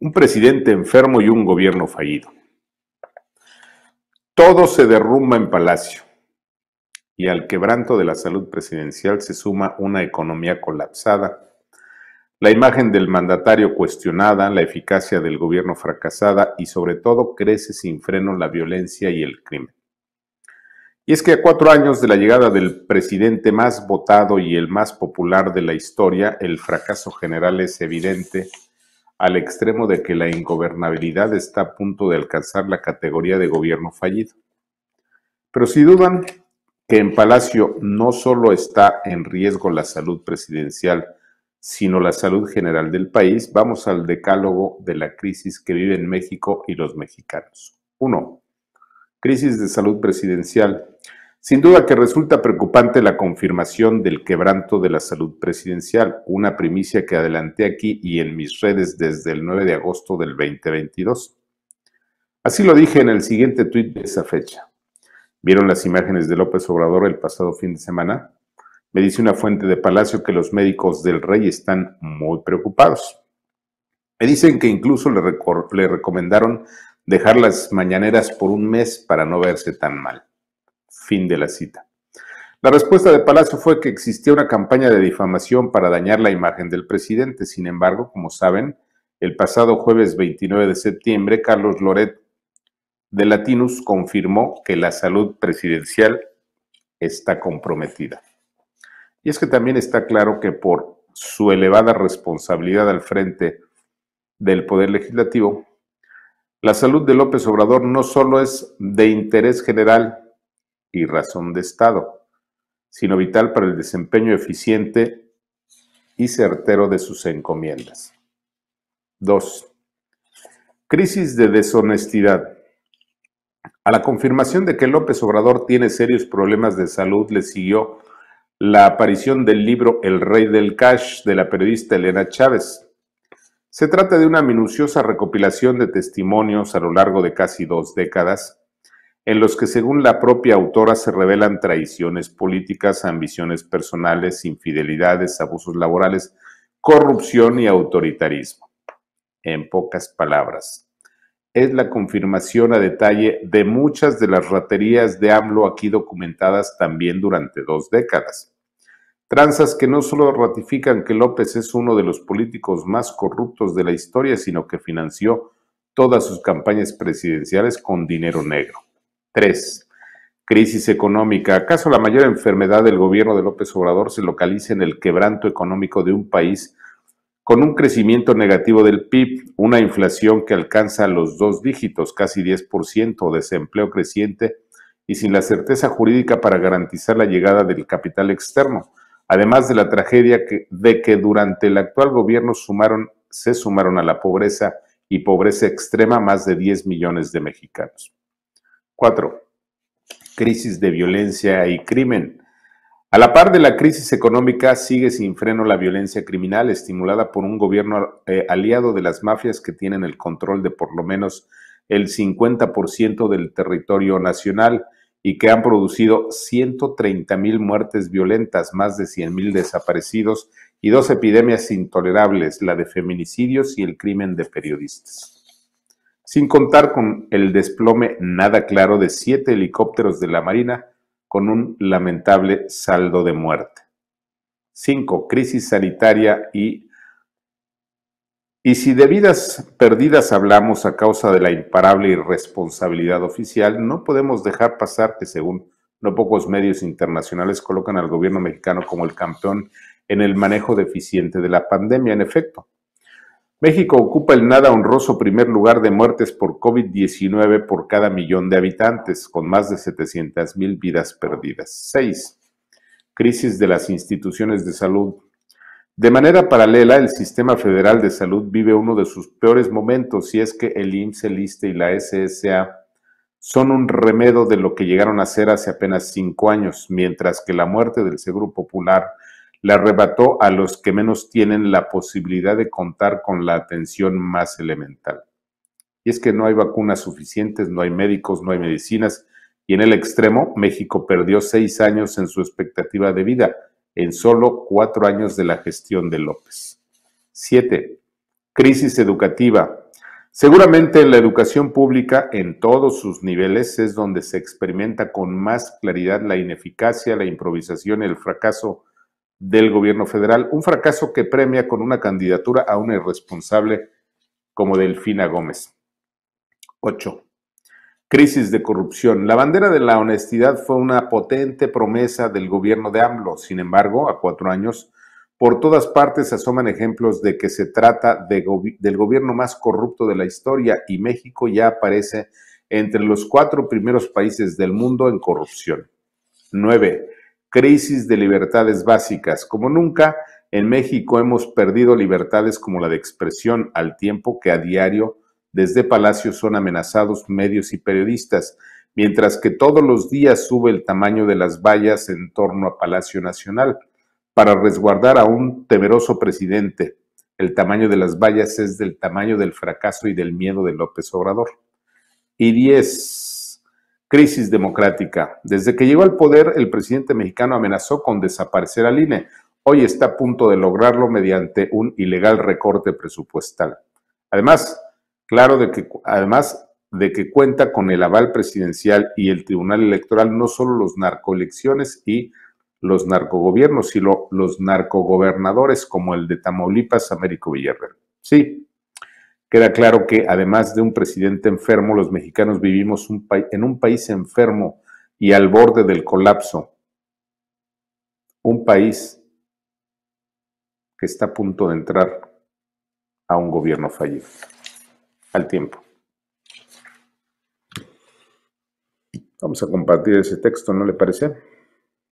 un presidente enfermo y un gobierno fallido. Todo se derrumba en Palacio y al quebranto de la salud presidencial se suma una economía colapsada, la imagen del mandatario cuestionada, la eficacia del gobierno fracasada y sobre todo crece sin freno la violencia y el crimen. Y es que a cuatro años de la llegada del presidente más votado y el más popular de la historia, el fracaso general es evidente al extremo de que la ingobernabilidad está a punto de alcanzar la categoría de gobierno fallido. Pero si dudan que en Palacio no solo está en riesgo la salud presidencial, sino la salud general del país, vamos al decálogo de la crisis que viven México y los mexicanos. 1. Crisis de salud presidencial. Sin duda que resulta preocupante la confirmación del quebranto de la salud presidencial, una primicia que adelanté aquí y en mis redes desde el 9 de agosto del 2022. Así lo dije en el siguiente tuit de esa fecha. ¿Vieron las imágenes de López Obrador el pasado fin de semana? Me dice una fuente de Palacio que los médicos del rey están muy preocupados. Me dicen que incluso le, le recomendaron dejar las mañaneras por un mes para no verse tan mal. Fin de la cita. La respuesta de Palacio fue que existía una campaña de difamación para dañar la imagen del presidente. Sin embargo, como saben, el pasado jueves 29 de septiembre, Carlos Loret de Latinus confirmó que la salud presidencial está comprometida. Y es que también está claro que por su elevada responsabilidad al frente del Poder Legislativo, la salud de López Obrador no solo es de interés general y razón de Estado, sino vital para el desempeño eficiente y certero de sus encomiendas. 2. Crisis de deshonestidad. A la confirmación de que López Obrador tiene serios problemas de salud le siguió la aparición del libro El Rey del Cash de la periodista Elena Chávez. Se trata de una minuciosa recopilación de testimonios a lo largo de casi dos décadas en los que según la propia autora se revelan traiciones políticas, ambiciones personales, infidelidades, abusos laborales, corrupción y autoritarismo. En pocas palabras, es la confirmación a detalle de muchas de las raterías de AMLO aquí documentadas también durante dos décadas. Tranzas que no solo ratifican que López es uno de los políticos más corruptos de la historia, sino que financió todas sus campañas presidenciales con dinero negro. 3. Crisis económica. ¿Acaso la mayor enfermedad del gobierno de López Obrador se localiza en el quebranto económico de un país con un crecimiento negativo del PIB, una inflación que alcanza los dos dígitos, casi 10%, desempleo creciente y sin la certeza jurídica para garantizar la llegada del capital externo? Además de la tragedia de que durante el actual gobierno sumaron, se sumaron a la pobreza y pobreza extrema más de 10 millones de mexicanos. Cuatro, Crisis de violencia y crimen. A la par de la crisis económica, sigue sin freno la violencia criminal estimulada por un gobierno eh, aliado de las mafias que tienen el control de por lo menos el 50% del territorio nacional y que han producido 130 mil muertes violentas, más de 100 mil desaparecidos y dos epidemias intolerables, la de feminicidios y el crimen de periodistas sin contar con el desplome nada claro de siete helicópteros de la Marina con un lamentable saldo de muerte. Cinco Crisis sanitaria y... Y si de vidas perdidas hablamos a causa de la imparable irresponsabilidad oficial, no podemos dejar pasar que según no pocos medios internacionales colocan al gobierno mexicano como el campeón en el manejo deficiente de la pandemia. En efecto, México ocupa el nada honroso primer lugar de muertes por COVID-19 por cada millón de habitantes, con más de 700 mil vidas perdidas. 6. Crisis de las instituciones de salud. De manera paralela, el Sistema Federal de Salud vive uno de sus peores momentos, y es que el IMSS, y la SSA son un remedo de lo que llegaron a ser hace apenas cinco años, mientras que la muerte del Seguro Popular le arrebató a los que menos tienen la posibilidad de contar con la atención más elemental. Y es que no hay vacunas suficientes, no hay médicos, no hay medicinas, y en el extremo, México perdió seis años en su expectativa de vida, en solo cuatro años de la gestión de López. Siete, Crisis educativa. Seguramente la educación pública en todos sus niveles es donde se experimenta con más claridad la ineficacia, la improvisación y el fracaso del gobierno federal, un fracaso que premia con una candidatura a una irresponsable como Delfina Gómez. 8. Crisis de corrupción. La bandera de la honestidad fue una potente promesa del gobierno de AMLO. Sin embargo, a cuatro años, por todas partes asoman ejemplos de que se trata del gobierno más corrupto de la historia y México ya aparece entre los cuatro primeros países del mundo en corrupción. 9 crisis de libertades básicas. Como nunca, en México hemos perdido libertades como la de expresión al tiempo que a diario desde Palacio son amenazados medios y periodistas, mientras que todos los días sube el tamaño de las vallas en torno a Palacio Nacional para resguardar a un temeroso presidente. El tamaño de las vallas es del tamaño del fracaso y del miedo de López Obrador. Y 10 crisis democrática. Desde que llegó al poder, el presidente mexicano amenazó con desaparecer al INE. Hoy está a punto de lograrlo mediante un ilegal recorte presupuestal. Además, claro de que, además de que cuenta con el aval presidencial y el Tribunal Electoral, no solo los narcoelecciones y los narcogobiernos, sino los narcogobernadores como el de Tamaulipas, Américo Villarreal. Sí, Queda claro que, además de un presidente enfermo, los mexicanos vivimos en un país enfermo y al borde del colapso. Un país que está a punto de entrar a un gobierno fallido. Al tiempo. Vamos a compartir ese texto, ¿no le parece?